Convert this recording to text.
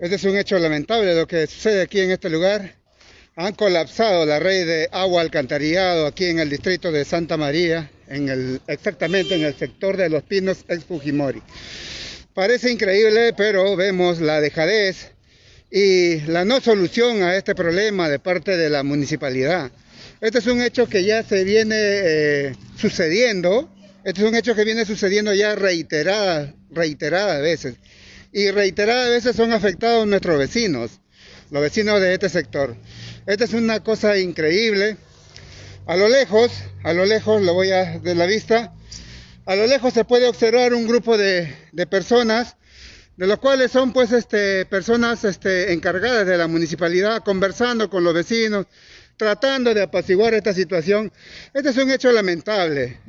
Este es un hecho lamentable lo que sucede aquí en este lugar. Han colapsado la red de agua alcantarillado aquí en el distrito de Santa María, en el, exactamente en el sector de Los Pinos ex Fujimori. Parece increíble, pero vemos la dejadez y la no solución a este problema de parte de la municipalidad. Este es un hecho que ya se viene eh, sucediendo este es un hecho que viene sucediendo ya reiterada reiterada veces. Y reiteradas veces son afectados nuestros vecinos, los vecinos de este sector. Esta es una cosa increíble. A lo lejos, a lo lejos, lo voy a de la vista, a lo lejos se puede observar un grupo de, personas, de los cuales son pues este, personas este, encargadas de la municipalidad, conversando con los vecinos, tratando de apaciguar esta situación. Este es un hecho lamentable,